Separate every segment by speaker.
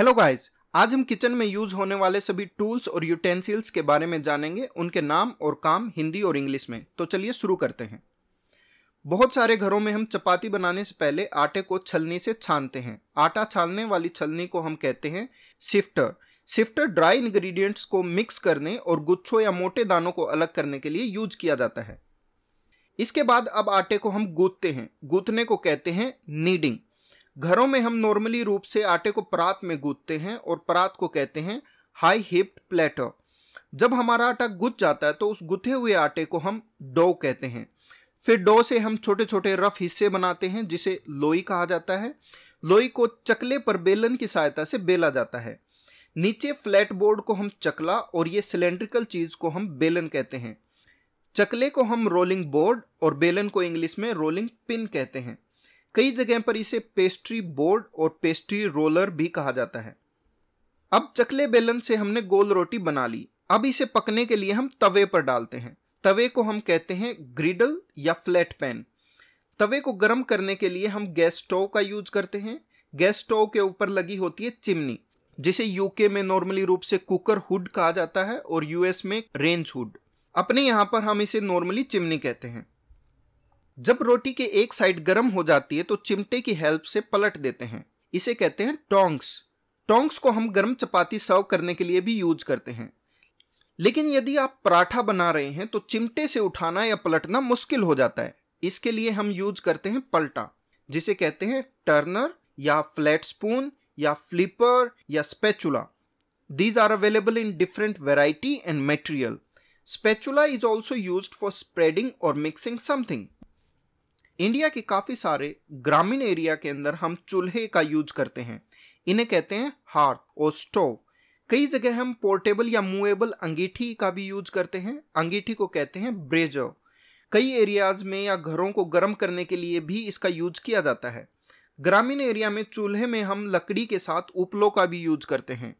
Speaker 1: hello guys आज हम kitchen में यूज होने वाले सभी टूल्स और यूटेंसिल्स के बारे में जानेंगे उनके नाम और काम हिंदी और इंग्लिश में तो चलिए शुरू करते हैं बहुत सारे घरों में हम चपाती बनाने से पहले आटे को छलनी से छानते हैं आटा छानने वाली छलनी को हम कहते हैं सिफ्टर सिफ्टर ड्राई इंग्रेडिएंट्स को मिक्स करने और गुच्छों या मोटे दानों को अलग करने के लिए यूज किया जाता है इसके बाद अब आटे को हम गूंथते हैं गूंथने को कहते हैं नीडिंग घरों में हम नॉर्मली रूप से आटे को परात में गूंथते हैं और परात को कहते हैं हाई हिप्ड प्लेटर जब हमारा आटा गुथ जाता है तो उस गुथे हुए आटे को हम डो कहते हैं फिर डो से हम छोटे छोटे रफ हिस्से बनाते हैं जिसे लोई कहा जाता है लोई को चकले पर बेलन की सहायता से बेला जाता है नीचे फ्लैट बोर्ड को हम चकला और ये सिलेंड्रिकल चीज़ को हम बेलन कहते हैं चकले को हम रोलिंग बोर्ड और बेलन को इंग्लिश में रोलिंग पिन कहते हैं कई जगह पर इसे पेस्ट्री बोर्ड और पेस्ट्री रोलर भी कहा जाता है अब चकले बेलन से हमने गोल रोटी बना ली अब इसे पकने के लिए हम तवे पर डालते हैं तवे को हम कहते हैं ग्रिडल या फ्लैट पैन तवे को गर्म करने के लिए हम गैस स्टोव का यूज करते हैं गैस स्टोव के ऊपर लगी होती है चिमनी जिसे यूके में नॉर्मली रूप से कुकर हुड कहा जाता है और यूएस में रेंज हुड अपने यहां पर हम इसे नॉर्मली चिमनी कहते हैं जब रोटी के एक साइड गर्म हो जाती है तो चिमटे की हेल्प से पलट देते हैं इसे कहते हैं टोंग्स टोंग्स को हम गर्म चपाती सर्व करने के लिए भी यूज करते हैं लेकिन यदि आप पराठा बना रहे हैं तो चिमटे से उठाना या पलटना मुश्किल हो जाता है इसके लिए हम यूज करते हैं पलटा जिसे कहते हैं टर्नर या फ्लैट स्पून या फ्लिपर या spatula these are available in different variety and material spatula is also use for spreading और मिक्सिंग समथिंग इंडिया के काफ़ी सारे ग्रामीण एरिया के अंदर हम चूल्हे का यूज करते हैं इन्हें कहते हैं हार्थ और स्टोव कई जगह हम पोर्टेबल या मूवेबल अंगीठी का भी यूज करते हैं अंगीठी को कहते हैं ब्रेजो कई एरियाज में या घरों को गर्म करने के लिए भी इसका यूज किया जाता है ग्रामीण एरिया में चूल्हे में हम लकड़ी के साथ उपलों का भी यूज करते हैं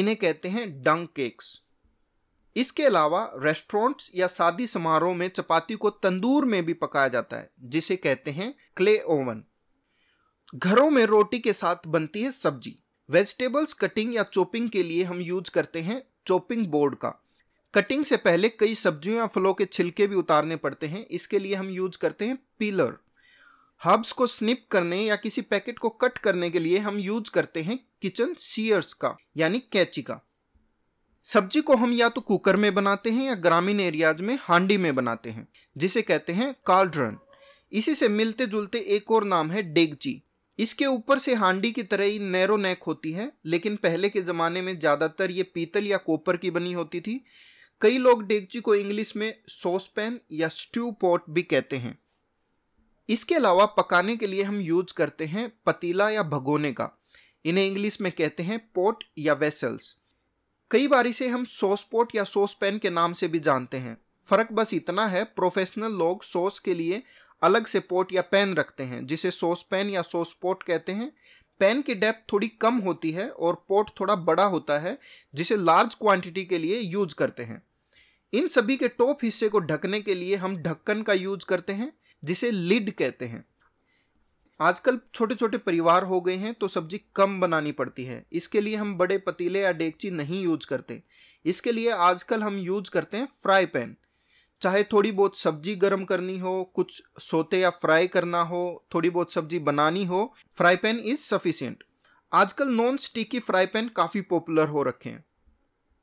Speaker 1: इन्हें कहते हैं डंग केक्स इसके अलावा रेस्टोरेंट्स या शादी समारोह में चपाती को तंदूर में भी पकाया जाता है जिसे कहते हैं क्ले ओवन घरों में रोटी के साथ बनती है सब्जी वेजिटेबल्स कटिंग या चॉपिंग के लिए हम यूज करते हैं चॉपिंग बोर्ड का कटिंग से पहले कई सब्जियों या फलों के छिलके भी उतारने पड़ते हैं इसके लिए हम यूज करते हैं पीलर हब्स को स्निप करने या किसी पैकेट को कट करने के लिए हम यूज करते हैं किचन सीयर्स का यानी कैची का सब्जी को हम या तो कुकर में बनाते हैं या ग्रामीण एरियाज में हांडी में बनाते हैं जिसे कहते हैं कालड्रन इसी से मिलते जुलते एक और नाम है डेगची इसके ऊपर से हांडी की तरह ही नैरो नेक होती है लेकिन पहले के ज़माने में ज़्यादातर ये पीतल या कोपर की बनी होती थी कई लोग डेगची को इंग्लिश में सॉस पैन या स्ट्यू पॉट भी कहते हैं इसके अलावा पकाने के लिए हम यूज करते हैं पतीला या भगोने का इन्हें इंग्लिश में कहते हैं पॉट या वेसल्स कई बार इसे हम सॉस पॉट या सॉस पैन के नाम से भी जानते हैं फर्क बस इतना है प्रोफेशनल लोग सॉस के लिए अलग से पोट या पैन रखते हैं जिसे सॉस पैन या सॉस पोट कहते हैं पैन की डेप्थ थोड़ी कम होती है और पोट थोड़ा बड़ा होता है जिसे लार्ज क्वांटिटी के लिए यूज करते हैं इन सभी के टॉप हिस्से को ढकने के लिए हम ढक्कन का यूज करते हैं जिसे लिड कहते हैं आजकल छोटे छोटे परिवार हो गए हैं तो सब्जी कम बनानी पड़ती है इसके लिए हम बड़े पतीले या डेगची नहीं यूज करते इसके लिए आजकल हम यूज करते हैं फ्राई पैन चाहे थोड़ी बहुत सब्जी गर्म करनी हो कुछ सोते या फ्राई करना हो थोड़ी बहुत सब्जी बनानी हो फ्राई पैन इज सफिशियंट आजकल नॉन स्टिकी फ्राई पैन काफ़ी पॉपुलर हो रखे हैं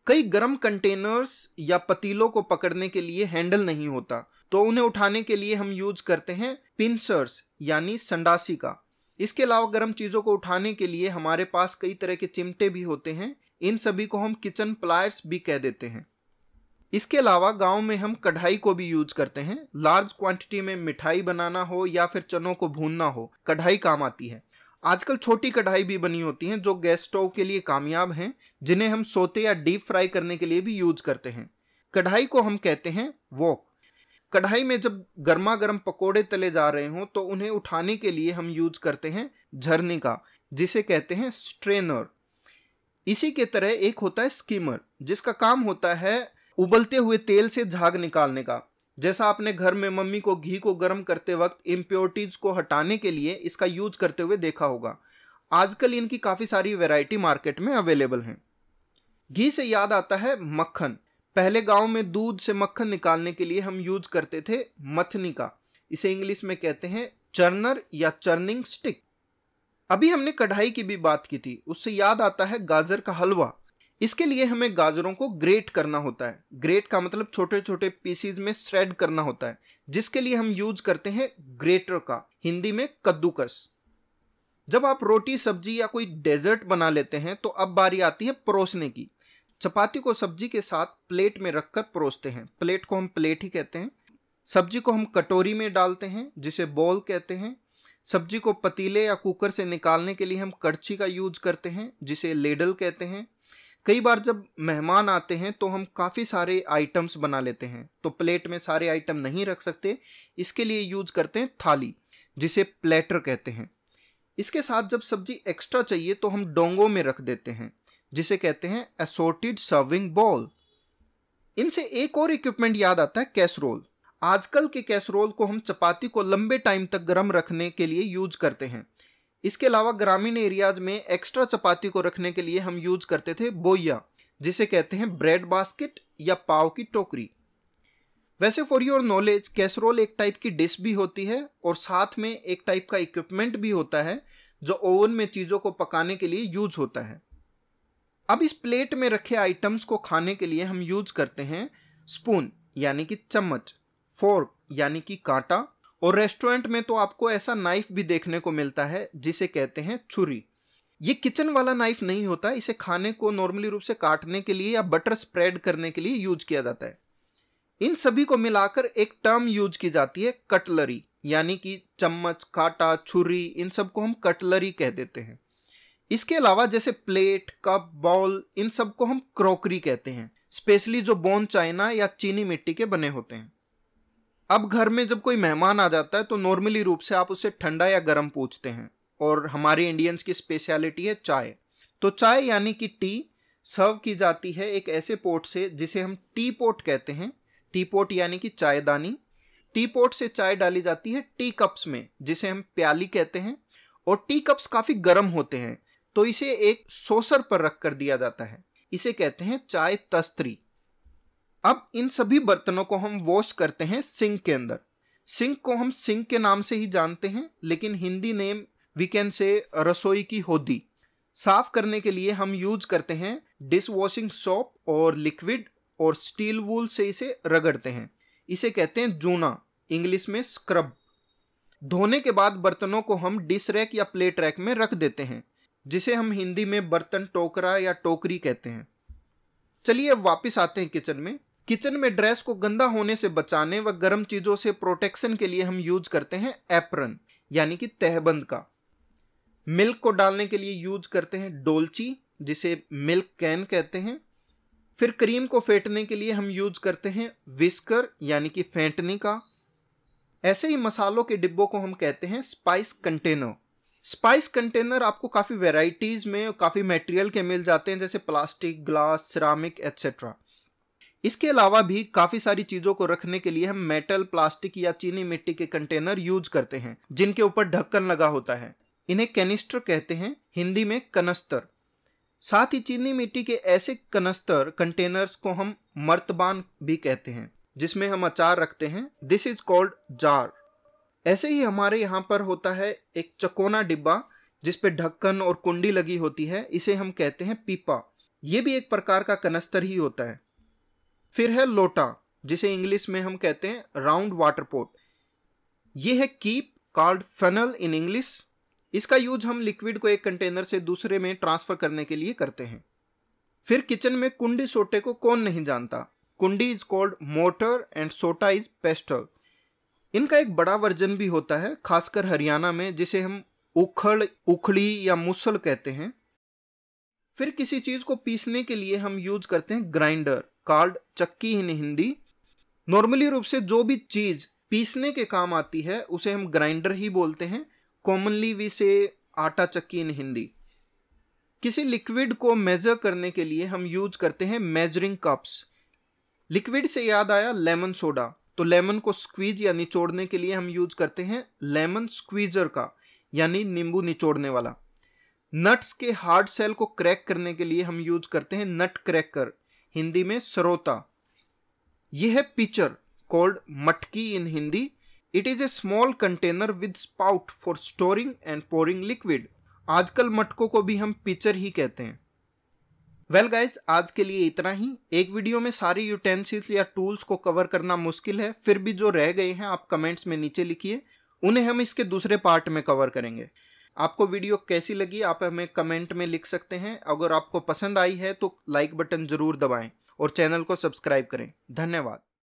Speaker 1: कई गर्म कंटेनर्स या पतीलों को पकड़ने के लिए हैंडल नहीं होता तो उन्हें उठाने के लिए हम यूज करते हैं पिंसर्स यानी संडासी का इसके अलावा गर्म चीज़ों को उठाने के लिए हमारे पास कई तरह के चिमटे भी होते हैं इन सभी को हम किचन प्लायर्स भी कह देते हैं इसके अलावा गांव में हम कढ़ाई को भी यूज करते हैं लार्ज क्वांटिटी में मिठाई बनाना हो या फिर चनों को भूनना हो कढ़ाई काम आती है आजकल छोटी कढ़ाई भी बनी होती हैं जो गैस स्टोव के लिए कामयाब हैं जिन्हें हम सोते या डीप फ्राई करने के लिए भी यूज करते हैं कढ़ाई को हम कहते हैं वोक कढ़ाई में जब गर्मा गर्म पकौड़े तले जा रहे हों तो उन्हें उठाने के लिए हम यूज करते हैं झरने का जिसे कहते हैं स्ट्रेनर इसी के तरह एक होता है स्कीमर जिसका काम होता है उबलते हुए तेल से झाग निकालने का जैसा आपने घर में मम्मी को घी को गर्म करते वक्त इम्प्योरिटीज को हटाने के लिए इसका यूज करते हुए देखा होगा आजकल इनकी काफ़ी सारी वैरायटी मार्केट में अवेलेबल हैं घी से याद आता है मक्खन पहले गांव में दूध से मक्खन निकालने के लिए हम यूज करते थे मथनी का इसे इंग्लिश में कहते हैं चर्नर या चर्निंग स्टिक अभी हमने कढ़ाई की भी बात की थी उससे याद आता है गाजर का हलवा इसके लिए हमें गाजरों को ग्रेट करना होता है ग्रेट का मतलब छोटे छोटे पीसीज में श्रेड करना होता है जिसके लिए हम यूज करते हैं ग्रेटर का हिंदी में कद्दूकस जब आप रोटी सब्जी या कोई डेजर्ट बना लेते हैं तो अब बारी आती है परोसने की चपाती को सब्जी के साथ प्लेट में रखकर परोसते हैं प्लेट को हम प्लेट ही कहते हैं सब्जी को हम कटोरी में डालते हैं जिसे बॉल कहते हैं सब्जी को पतीले या कुकर से निकालने के लिए हम कड़छी का यूज करते हैं जिसे लेडल कहते हैं कई बार जब मेहमान आते हैं तो हम काफ़ी सारे आइटम्स बना लेते हैं तो प्लेट में सारे आइटम नहीं रख सकते इसके लिए यूज करते हैं थाली जिसे प्लेटर कहते हैं इसके साथ जब सब्जी एक्स्ट्रा चाहिए तो हम डोंगों में रख देते हैं जिसे कहते हैं एसोटिड सर्विंग बॉल इनसे एक और इक्विपमेंट याद आता है कैसरोल आजकल के कैसरोल को हम चपाती को लंबे टाइम तक गर्म रखने के लिए यूज करते हैं इसके अलावा ग्रामीण एरियाज में एक्स्ट्रा चपाती को रखने के लिए हम यूज करते थे बोया जिसे कहते हैं ब्रेड बास्केट या पाव की टोकरी वैसे फॉर योर नॉलेज कैसरोल एक टाइप की डिश भी होती है और साथ में एक टाइप का इक्विपमेंट भी होता है जो ओवन में चीज़ों को पकाने के लिए यूज होता है अब इस प्लेट में रखे आइटम्स को खाने के लिए हम यूज करते हैं स्पून यानी कि चम्मच फोर्क यानी कि कांटा और रेस्टोरेंट में तो आपको ऐसा नाइफ भी देखने को मिलता है जिसे कहते हैं छुरी ये किचन वाला नाइफ नहीं होता इसे खाने को नॉर्मली रूप से काटने के लिए या बटर स्प्रेड करने के लिए यूज किया जाता है इन सभी को मिलाकर एक टर्म यूज की जाती है कटलरी यानी कि चम्मच काटा छुरी इन सबको हम कटलरी कह देते हैं इसके अलावा जैसे प्लेट कप बॉल इन सब को हम क्रॉकरी कहते हैं स्पेशली जो बोन चाइना या चीनी मिट्टी के बने होते हैं अब घर में जब कोई मेहमान आ जाता है तो नॉर्मली रूप से आप उसे ठंडा या गर्म पूछते हैं और हमारे इंडियंस की स्पेशलिटी है चाय तो चाय यानी कि टी सर्व की जाती है एक ऐसे पोट से जिसे हम टी पोट कहते हैं टी पोट यानी कि चायदानी टी पोट से चाय डाली जाती है टी कप्स में जिसे हम प्याली कहते हैं और टी कप्स काफ़ी गर्म होते हैं तो इसे एक सोसर पर रख कर दिया जाता है इसे कहते हैं चाय तस्त्री अब इन सभी बर्तनों को हम वॉश करते हैं सिंक के अंदर सिंक को हम सिंक के नाम से ही जानते हैं लेकिन Hindi name we can say रसोई की होदी साफ करने के लिए हम यूज करते हैं डिश वॉशिंग सोप और लिक्विड और स्टील वूल से इसे रगड़ते हैं इसे कहते हैं जूना इंग्लिश में स्क्रब धोने के बाद बर्तनों को हम डिश रैक या प्लेट रैक में रख देते हैं जिसे हम हिंदी में बर्तन टोकरा या टोकरी कहते हैं चलिए अब वापस आते हैं किचन में किचन में ड्रेस को गंदा होने से बचाने व गर्म चीज़ों से प्रोटेक्शन के लिए हम यूज करते हैं एप्रन यानी कि तहबंद का मिल्क को डालने के लिए यूज करते हैं डोलची जिसे मिल्क कैन कहते हैं फिर क्रीम को फेंटने के लिए हम यूज करते हैं विस्कर यानी कि फेंटने का ऐसे ही मसालों के डिब्बों को हम कहते हैं स्पाइस कंटेनर स्पाइस कंटेनर आपको काफ़ी वेराइटीज़ में काफ़ी मटेरियल के मिल जाते हैं जैसे प्लास्टिक ग्लास सिरामिक एक्सेट्रा इसके अलावा भी काफ़ी सारी चीज़ों को रखने के लिए हम मेटल प्लास्टिक या चीनी मिट्टी के कंटेनर यूज करते हैं जिनके ऊपर ढक्कन लगा होता है इन्हें कैनिस्टर कहते हैं हिंदी में कनस्तर साथ ही चीनी मिट्टी के ऐसे कनस्तर कंटेनर्स को हम मर्तबान भी कहते हैं जिसमें हम अचार रखते हैं दिस इज कॉल्ड जार ऐसे ही हमारे यहाँ पर होता है एक चकोना डिब्बा जिस पे ढक्कन और कुंडी लगी होती है इसे हम कहते हैं पीपा ये भी एक प्रकार का कनस्तर ही होता है फिर है लोटा जिसे इंग्लिश में हम कहते हैं राउंड वाटर पोट ये है keep card funnel in English इसका यूज हम लिक्विड को एक कंटेनर से दूसरे में ट्रांसफर करने के लिए करते हैं फिर किचन में कुंडी सोटे को कौन नहीं जानता कुंडी इज कॉल्ड मोटर एंड सोटा इज पेस्टल इनका एक बड़ा वर्जन भी होता है खासकर हरियाणा में जिसे हम उखड़ उखड़ी या मुसल कहते हैं फिर किसी चीज़ को पीसने के लिए हम यूज करते हैं ग्राइंडर कार्ड चक्की इन हिंदी नॉर्मली रूप से जो भी चीज़ पीसने के काम आती है उसे हम ग्राइंडर ही बोलते हैं कॉमनली वी से आटा चक्की इन हिंदी किसी लिक्विड को मेजर करने के लिए हम यूज करते हैं मेजरिंग कप्स लिक्विड से याद आया लेमन सोडा तो लेमन को स्क्वीज या निचोड़ने के लिए हम यूज करते हैं लेमन स्क्वीजर का यानी नींबू निचोड़ने वाला नट्स के हार्ड सेल को क्रैक करने के लिए हम यूज करते हैं नट क्रैकर हिंदी में सरोता यह है पिचर कॉल्ड मटकी in Hindi it is a small container with spout for storing and pouring liquid आजकल मटकों को भी हम पिचर ही कहते हैं वेल well गाइज आज के लिए इतना ही एक वीडियो में सारे यूटेंसिल्स या टूल्स को कवर करना मुश्किल है फिर भी जो रह गए हैं आप कमेंट्स में नीचे लिखिए उन्हें हम इसके दूसरे पार्ट में कवर करेंगे आपको वीडियो कैसी लगी आप हमें कमेंट में लिख सकते हैं अगर आपको पसंद आई है तो लाइक बटन जरूर दबाएं और चैनल को सब्सक्राइब करें धन्यवाद